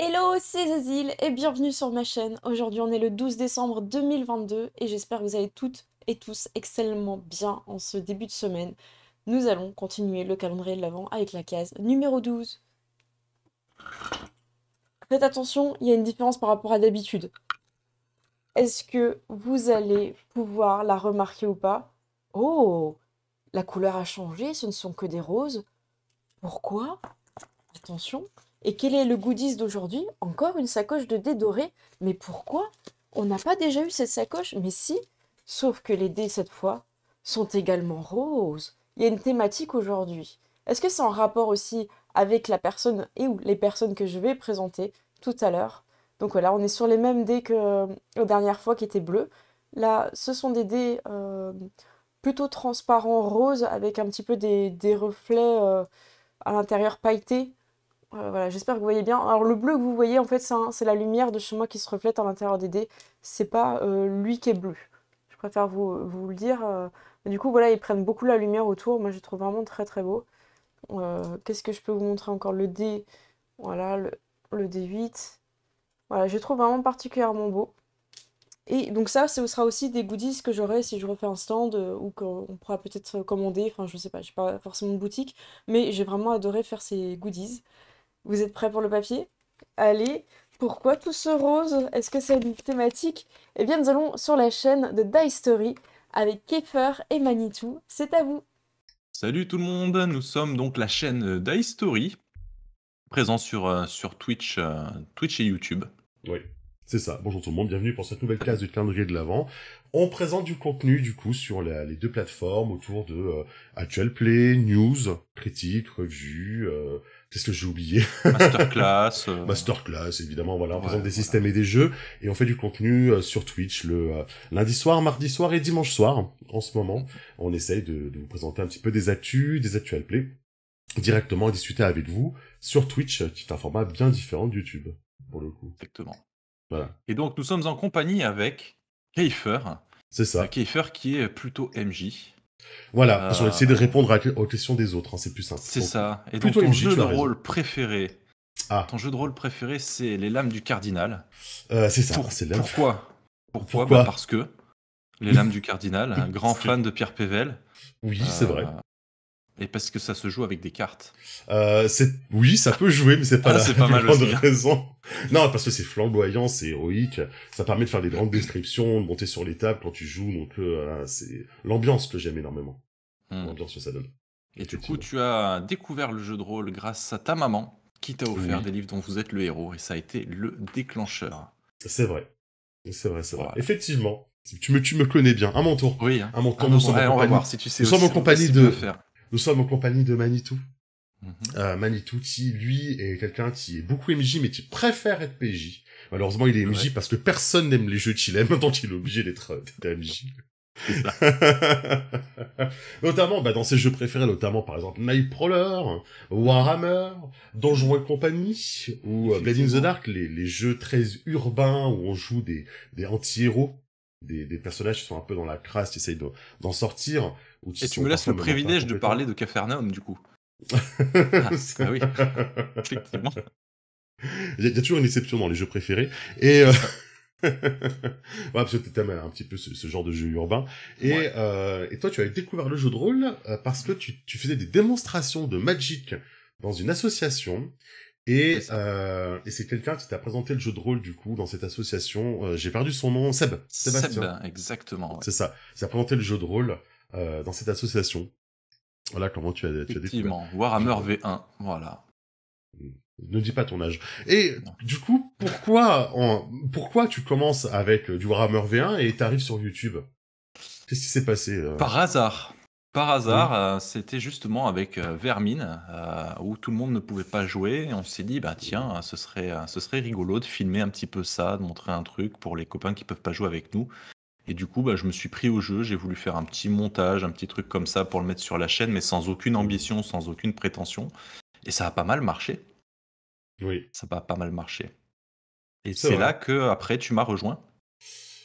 Hello, c'est Cécile et bienvenue sur ma chaîne. Aujourd'hui, on est le 12 décembre 2022 et j'espère que vous allez toutes et tous excellemment bien en ce début de semaine. Nous allons continuer le calendrier de l'Avent avec la case numéro 12. Faites attention, il y a une différence par rapport à d'habitude. Est-ce que vous allez pouvoir la remarquer ou pas Oh La couleur a changé, ce ne sont que des roses. Pourquoi Attention et quel est le goodies d'aujourd'hui Encore une sacoche de dés dorés. Mais pourquoi On n'a pas déjà eu cette sacoche Mais si Sauf que les dés, cette fois, sont également roses. Il y a une thématique aujourd'hui. Est-ce que c'est en rapport aussi avec la personne et ou les personnes que je vais présenter tout à l'heure Donc voilà, on est sur les mêmes dés que euh, la dernière fois qui étaient bleus. Là, ce sont des dés euh, plutôt transparents roses avec un petit peu des, reflets euh, à l'intérieur pailletés euh, voilà, j'espère que vous voyez bien. Alors le bleu que vous voyez, en fait, c'est la lumière de chez moi qui se reflète à l'intérieur des dés. C'est pas euh, lui qui est bleu. Je préfère vous, le dire. Euh. du coup, voilà, ils prennent beaucoup la lumière autour. Moi, je trouve vraiment très très beau. Qu'est-ce que je peux vous montrer encore Le dé, voilà, le, le D8. Voilà, je les trouve vraiment particulièrement beau. Et donc ça, ce sera aussi des goodies que j'aurai si je refais un stand ou qu'on pourra peut-être commander. Enfin, je ne sais pas, j'ai pas forcément de boutique, mais j'ai vraiment adoré faire ces goodies. Vous êtes prêts pour le papier Allez, pourquoi tout ce rose Est-ce que c'est une thématique Eh bien, nous allons sur la chaîne de Die Story avec Keffer et Manitou. C'est à vous Salut tout le monde, nous sommes donc la chaîne Die Story, présent sur, euh, sur Twitch, euh, Twitch et YouTube. Oui, c'est ça. Bonjour tout le monde, bienvenue pour cette nouvelle classe du calendrier de l'Avent. On présente du contenu du coup sur les deux plateformes autour de euh, actual play, news, critiques, Revue... Qu'est-ce que j'ai oublié Masterclass. Euh. Masterclass, évidemment, voilà, on des systèmes et des jeux, et on fait du contenu euh, sur Twitch le euh, lundi soir, mardi soir et dimanche soir, en ce moment. On essaye de, vous présenter un petit peu des actus, des actual plays, directement à discuter avec vous sur Twitch, qui est un format bien différent de YouTube, pour le coup. Exactement. Voilà. Et donc, nous sommes en compagnie avec Keifer. C'est ça. Keifer qui est plutôt MJ. Voilà, euh, parce va essayer de répondre aux questions des autres, hein, c'est plus simple. C'est ça. Et ton jeu de rôle préféré. Ah. Ton jeu de rôle préféré, c'est Les Lames du Cardinal. Euh, c'est ça, c'est Pourquoi Pourquoi, bah, Parce que Les Lames du Cardinal, un grand fan de Pierre Pével. Oui, c'est vrai. Euh, et parce que ça se joue avec des cartes. Euh, c'est oui, ça peut jouer, mais c'est pas ah, la pas mal hein. raison. Non, parce que c'est flamboyant, c'est héroïque. Ça permet de faire des grandes descriptions, de monter sur les tables quand tu joues. Donc euh, c'est l'ambiance que j'aime énormément. Hmm. L'ambiance que ça donne. Et du coup, tu as découvert le jeu de rôle grâce à ta maman, qui t'a offert des livres dont vous êtes le héros, et ça a été le déclencheur. C'est vrai. C'est vrai, c'est vrai. Effectivement. Tu me, tu me connais bien. À mon tour. Oui. Hein. À mon tour. Ah, on va voir si tu sais. en compagnie de. Faire. Nous sommes en compagnie de Manitou. Mhm. Euh, Manitou qui, lui, est quelqu'un qui est beaucoup MJ, mais qui préfère être PJ. Malheureusement, il est MJ parce que personne n'aime les jeux qu'il aime, donc il est obligé d'être euh, MJ. notamment bah, dans ses jeux préférés, notamment par exemple Nightcrawler, Warhammer, Donjons et compagnie, ou euh, Blade in the Dark, les, jeux très urbains où on joue des anti-héros des, personnages qui sont un peu dans la crasse, qui essayent d'en sortir. Ou Et tu me laisses le privilège de parler de Cafarnaum, du coup. ah, bah oui, effectivement. Il y, a toujours une exception dans les jeux préférés. Et. Euh... ouais, parce que t'aimes euh, un petit peu ce, genre de jeu urbain. Et, euh, toi, tu avais découvert le jeu de rôle euh, parce que tu, tu faisais des démonstrations de Magic dans une association euh, et c'est quelqu'un qui t'a présenté le jeu de rôle du coup dans cette association. Euh, j'ai perdu son nom, Seb. Seb, exactement. C'est ça. Il a présenté le jeu de rôle euh, dans cette association. Voilà comment tu as, tu Effectivement. as Warhammer V1, voilà. Mm. Ne dis pas ton âge. Et du coup, pourquoi, pourquoi tu commences avec euh, du Warhammer V1 et t'arrives sur YouTube Qu'est-ce qui s'est passé Par hasard. Par hasard, euh, c'était justement avec, euh, Vermine, euh, où tout le monde ne pouvait pas jouer on s'est dit: «Bah tiens, ce serait, rigolo de filmer un petit peu ça, de montrer un truc pour les copains qui peuvent pas jouer avec nous» et du coup, bah, je me suis pris au jeu. J'ai voulu faire un petit montage, un petit truc comme ça pour le mettre sur la chaîne, mais sans aucune ambition, sans aucune prétention et ça a pas mal marché. Oui. Ça a pas mal marché et C'est là que, après, tu m'as rejoint.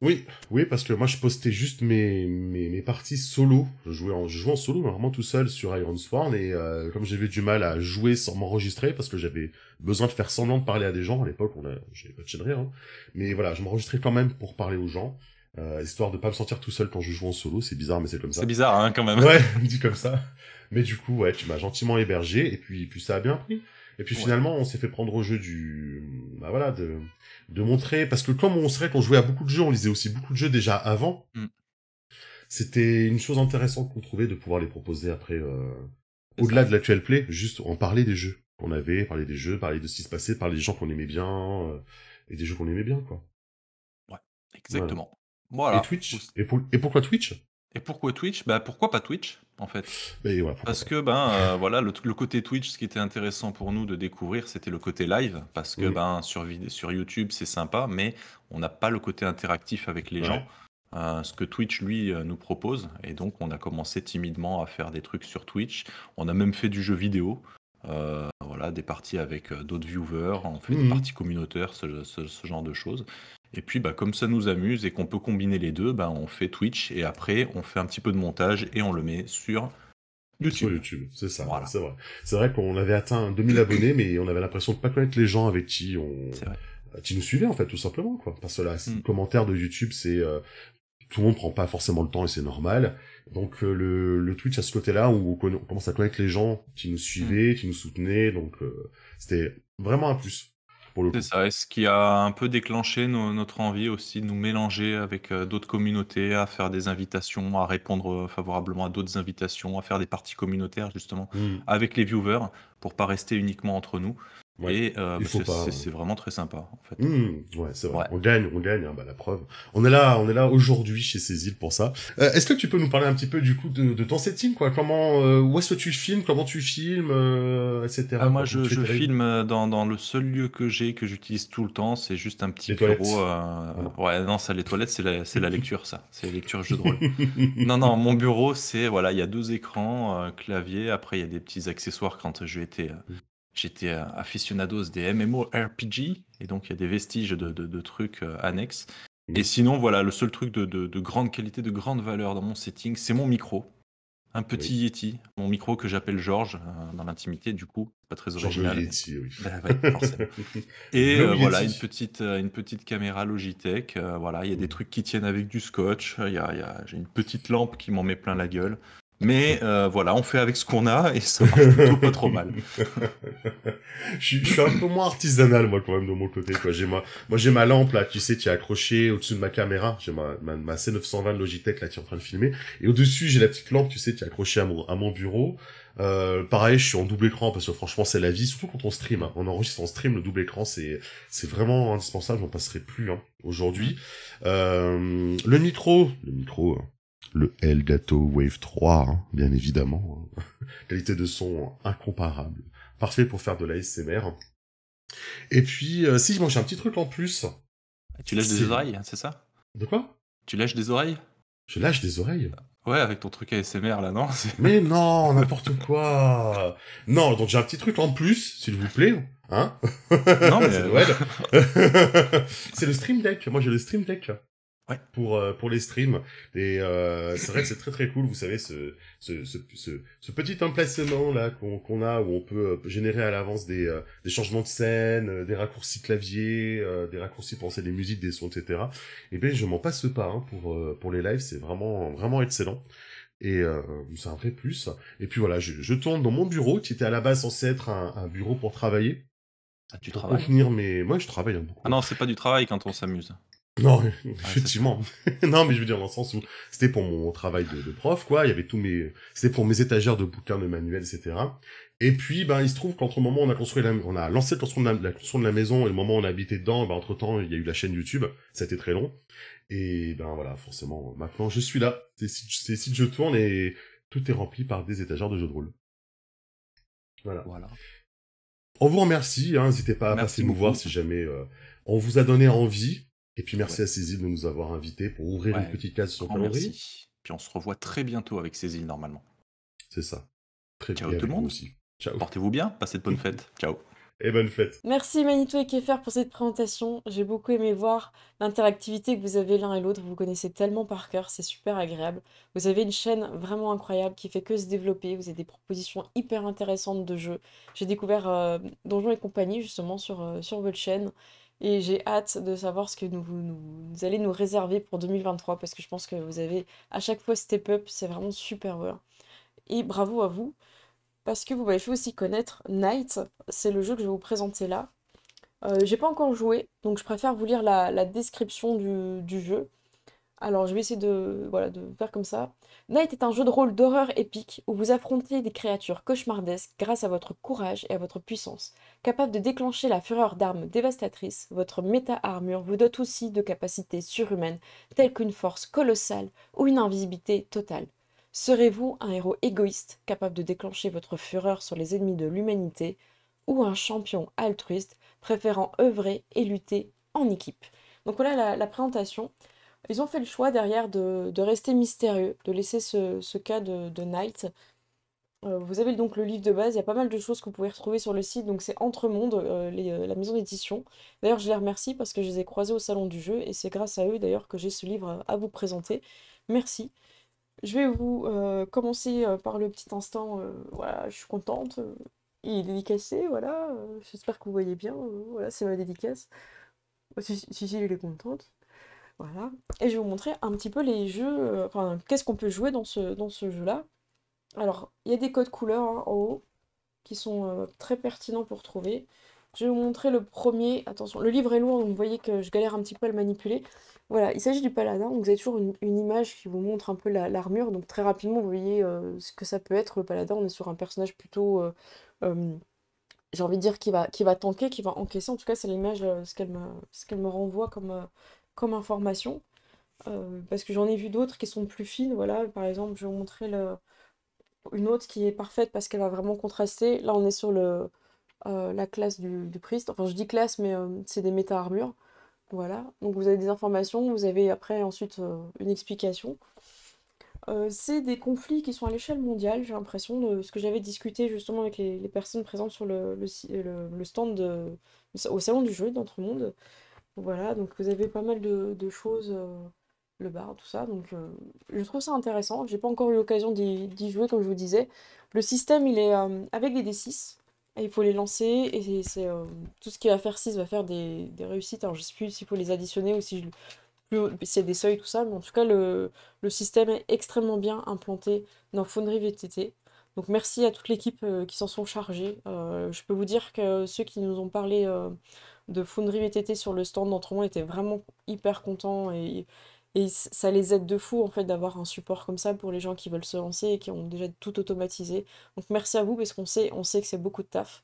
Oui, oui, parce que moi je postais juste mes, mes, mes parties solo. Je jouais en, je solo, mais vraiment tout seul sur Iron Sworn. Et euh, comme j'avais du mal à jouer sans m'enregistrer, parce que j'avais besoin de faire semblant de parler à des gens, à l'époque, on a, j'avais pas de chaîne rire, hein. mais voilà, je m'enregistrais quand même pour parler aux gens. Euh, histoire de pas me sentir tout seul quand je joue en solo, c'est bizarre mais c'est comme ça. C'est bizarre hein, quand même. Ouais, dit comme ça. Mais du coup, ouais, tu m'as gentiment hébergé et puis puis ça a bien pris. Et puis finalement, on s'est fait prendre au jeu du, bah voilà, de, montrer, parce que comme on serait qu'on jouait à beaucoup de jeux, on lisait aussi beaucoup de jeux déjà avant. Mm. C'était une chose intéressante qu'on trouvait de pouvoir les proposer après, euh, au-delà de l'actuel play, juste en parler des jeux qu'on avait, parler des jeux, parler de ce qui se passait, parler des gens qu'on aimait bien, euh, et des jeux qu'on aimait bien, quoi. Ouais, exactement. Voilà. Et Twitch. Et, et pourquoi Twitch Et pourquoi Twitch Bah pourquoi pas Twitch en fait. parce que ben euh, voilà, le, côté Twitch, ce qui était intéressant pour nous de découvrir, c'était le côté live, parce que ben sur, sur YouTube c'est sympa, mais on n'a pas le côté interactif avec les gens. Euh, ce que Twitch lui euh, nous propose, et donc on a commencé timidement à faire des trucs sur Twitch. On a même fait du jeu vidéo, voilà, des parties avec d'autres viewers, on fait des mhm. parties communautaires, ce genre de choses. Et puis, bah, comme ça nous amuse et qu'on peut combiner les deux, bah, on fait Twitch et après, on fait un petit peu de montage et on le met sur YouTube. Sur YouTube, c'est ça, voilà. c'est vrai. C'est vrai qu'on avait atteint 2000 abonnés, mais on avait l'impression de pas connaître les gens avec qui on... Qui nous suivaient, en fait, tout simplement, quoi. Parce que là, mm. commentaire de YouTube, c'est... Euh, tout le monde prend pas forcément le temps et c'est normal. Donc euh, le, le, Twitch à ce côté-là où on, commence à connaître les gens qui nous suivaient, mm. qui nous soutenaient, donc euh, c'était vraiment un plus. C'est ça. Et ce qui a un peu déclenché notre envie aussi de nous mélanger avec euh, d'autres communautés, à faire des invitations, à répondre euh, favorablement à d'autres invitations, à faire des parties communautaires justement hmm. avec les viewers pour pas rester uniquement entre nous et euh, bah, hein. c'est vraiment très sympa en fait. Hmm, ouais, c'est vrai. On gagne, on gagne. Hein, bah, la preuve. On est là, on est là aujourd'hui chez Cécile pour ça. Euh, est-ce que tu peux nous parler un petit peu du coup de, de ton setting quoi Comment, euh, où est-ce que tu filmes Comment tu filmes, euh, etc. Ah, moi, je, je filme euh, dans, dans le seul lieu que j'ai que j'utilise tout le temps, c'est juste un petit bureau. non, ça les toilettes, c'est la, c'est la lecture ça, c'est lecture jeu de rôle. non, non, mon bureau, c'est voilà, il y a deux écrans, clavier. Après, il y a des petits accessoires quand j'ai été j'étais aficionados des MMORPG, et donc il y a des vestiges de, trucs euh, annexes. Mm. Et sinon, voilà, le seul truc de, grande qualité, de grande valeur dans mon setting, c'est mon micro. Un petit Yeti, mon micro que j'appelle Georges euh, dans l'intimité, du coup, pas très original. et voilà, une petite, euh, une petite caméra Logitech. voilà, il y a des mm. trucs qui tiennent avec du scotch. y a, j'ai une petite lampe qui m'en met plein la gueule. Mais euh, voilà, on fait avec ce qu'on a et ça marche plutôt pas trop mal. je, suis un peu moins artisanal moi quand même de mon côté. Quoi. J'ai ma, moi j'ai ma lampe là, tu sais, qui est accrochée au-dessus de ma caméra. J'ai ma, ma, ma, C920 Logitech là qui est en train de filmer. Et au-dessus j'ai la petite lampe, tu sais, qui est accrochée à mon, à mon bureau. Euh, pareil, je suis en double écran parce que franchement c'est la vie, surtout quand on stream. Hein. On enregistre en stream, le double écran c'est c'est vraiment indispensable. On passerai plus hein, aujourd'hui. Euh, le micro, le micro. Hein le Elgato Wave 3, hein, bien évidemment. Hein. Qualité de son incomparable. Parfait pour faire de la SMR. Et puis, euh, si, je j'ai un petit truc en plus. Tu lâches des oreilles, hein, c'est ça De quoi Tu lâches des oreilles Je lâche des oreilles Ouais, avec ton truc ASMR là, non Mais non, n'importe quoi Non, donc j'ai un petit truc en plus, s'il vous plaît. Hein Non, mais... Euh, c'est le Stream Deck. Moi j'ai le Stream Deck. Ouais. Pour euh, pour les streams et euh, c'est vrai que c'est très très cool vous savez ce ce ce, ce, petit emplacement là qu'on qu'on a où on peut euh, générer à l'avance des euh, des changements de scène des raccourcis clavier des raccourcis pour lancer des musiques des sons etc et eh ben je m'en passe pas hein, pour pour les lives c'est vraiment vraiment excellent et euh, c'est un vrai plus et puis voilà je, je tourne dans mon bureau qui était à la base censé être un, un bureau pour travailler ah, tu pour travailles contenir mes moi je travaille hein, beaucoup ah non c'est pas du travail quand on s'amuse non, ah, effectivement. non, mais je veux dire dans le sens où c'était pour mon travail de, prof, quoi. Il y avait tous mes, c'était pour mes étagères de bouquins, de manuels, etc. Et puis, ben, il se trouve qu'entre le moment où on a construit on a lancé la construction de la, maison et le moment où on a habité dedans, ben, entre temps, il y a eu la chaîne YouTube. C'était très long. Et ben, voilà, forcément, maintenant, je suis là. ici si je tourne et tout est rempli par des étagères de jeux de rôle. Voilà. voilà. On vous remercie, hein. n'hésitez pas à passer voir si jamais euh, on vous a donné envie. Et puis merci à Cécile de nous avoir invités pour ouvrir une petite case sur calendrier. Puis on se revoit très bientôt avec Cécile normalement. C'est ça. Très Ciao bien tout le monde. Aussi. Portez-vous bien, passez de bonnes fêtes. Ciao et bonne fête. Merci Manitou et Kéfer pour cette présentation. J'ai beaucoup aimé voir l'interactivité que vous avez l'un et l'autre. Vous connaissez tellement par cœur, c'est super agréable. Vous avez une chaîne vraiment incroyable qui fait que se développer. Vous avez des propositions hyper intéressantes de jeux. J'ai découvert Donjon euh, Donjons et compagnie justement sur, euh, sur votre chaîne. Et j'ai hâte de savoir ce que nous, vous allez nous réserver pour 2023 parce que je pense que vous avez à chaque fois step up, c'est vraiment super. Et bravo à vous parce que vous m'avez fait aussi connaître Night, c'est le jeu que je vais vous présenter là. Euh, j'ai pas encore joué, donc je préfère vous lire la, description du, jeu. Alors je vais essayer de, voilà, de faire comme ça. Night est un jeu de rôle d'horreur épique où vous affrontez des créatures cauchemardesques grâce à votre courage et à votre puissance. Capable de déclencher la fureur d'armes dévastatrices, votre méta-armure vous dote aussi de capacités surhumaines telles qu'une force colossale ou une invisibilité totale. Serez-vous un héros égoïste capable de déclencher votre fureur sur les ennemis de l'humanité ou un champion altruiste préférant œuvrer et lutter en équipe Donc voilà la, présentation. Ils ont fait le choix derrière de, rester mystérieux, de laisser ce, cas de, Knight. Euh, vous avez donc le livre de base, il y a pas mal de choses que vous pouvez retrouver sur le site, donc c'est Entre Monde, euh, euh, la maison d'édition. D'ailleurs, je les remercie parce que je les ai croisés au salon du jeu et c'est grâce à eux d'ailleurs que j'ai ce livre à vous présenter. Merci. Je vais vous euh, commencer euh, par le petit instant. Euh, voilà, je suis contente. il est dédicacé, voilà. J'espère que vous voyez bien. voilà, c'est ma dédicace. Si, si, est contente. Voilà. Et je vais vous montrer un petit peu les jeux. Enfin, qu'est-ce qu'on peut jouer dans ce, jeu-là. Alors, il y a des codes couleurs hein, en haut qui sont très pertinents pour trouver. Je vais vous montrer le premier. Attention, le livre est lourd, donc vous voyez que je galère un petit peu à le manipuler. Voilà, il s'agit du paladin. Donc vous avez toujours une, image qui vous montre un peu l'armure. donc très rapidement, vous voyez euh, ce que ça peut être le paladin. On est sur un personnage plutôt, euh, euh, j'ai envie de dire, qui va, qui va tanker, qui va encaisser. En tout cas, c'est l'image, ce qu'elle me, me, renvoie comme, comme information. parce que j'en ai vu d'autres qui sont plus fines. Voilà, par exemple, je vais vous montrer une autre qui est parfaite parce qu'elle va vraiment contraster. Là, on est sur le euh, la classe du, priest. Enfin, je dis classe, mais euh, c'est des méta-armures. Voilà, donc vous avez des informations, vous avez après ensuite euh, une explication. c'est des conflits qui sont à l'échelle mondiale, j'ai l'impression, de ce que j'avais discuté justement avec les, personnes présentes sur le, stand au salon du jeu d'entre monde Voilà, donc vous avez pas mal de, choses, le bar, tout ça. Donc je trouve ça intéressant. J'ai pas encore eu l'occasion d'y jouer, comme je vous disais. Le système, il est avec des D6 il faut les lancer et c'est euh, tout ce qui va faire 6 va faire des, réussites. Alors je sais plus s'il faut les additionner ou si c'est des seuils tout ça, mais en tout cas le, système est extrêmement bien implanté dans Foundry VTT. Donc merci à toute l'équipe euh, qui s'en sont chargées, euh, je peux vous dire que ceux qui nous ont parlé de Foundry VTT sur le stand nous étaient vraiment hyper contents et, et ça les aide de fou en fait d'avoir un support comme ça pour les gens qui veulent se lancer et qui ont déjà tout automatisé. Donc merci à vous parce qu'on sait, on sait que c'est beaucoup de taf.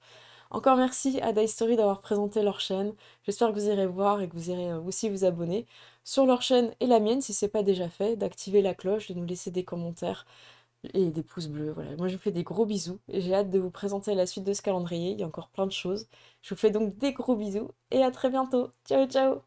Encore merci à Die Story d'avoir présenté leur chaîne. J'espère que vous irez voir et que vous irez euh, aussi vous abonner sur leur chaîne et la mienne si c'est pas déjà fait, d'activer la cloche, de nous laisser des commentaires et des pouces bleus. Voilà, moi je vous fais des gros bisous et j'ai hâte de vous présenter la suite de ce calendrier. Il y a encore plein de choses. Je vous fais donc des gros bisous et à très bientôt. Ciao ciao.